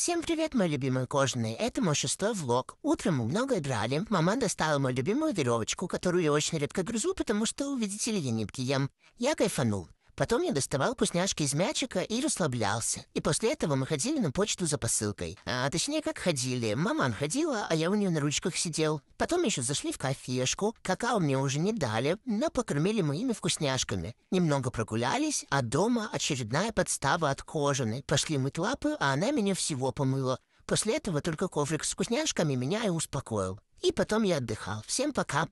Всем привет, мои любимые кожаные. Это мой шестой влог. Утром мы много играли. Мама достала мою любимую веревочку, которую я очень редко грызу, потому что, видите ли, я не ем. Я кайфанул. Потом я доставал вкусняшки из мячика и расслаблялся. И после этого мы ходили на почту за посылкой. А точнее, как ходили. Маман ходила, а я у нее на ручках сидел. Потом еще зашли в кафешку. Какао мне уже не дали, но покормили моими вкусняшками. Немного прогулялись, а дома очередная подстава от кожаны. Пошли мыть лапы, а она меня всего помыла. После этого только коврик с вкусняшками меня и успокоил. И потом я отдыхал. Всем пока.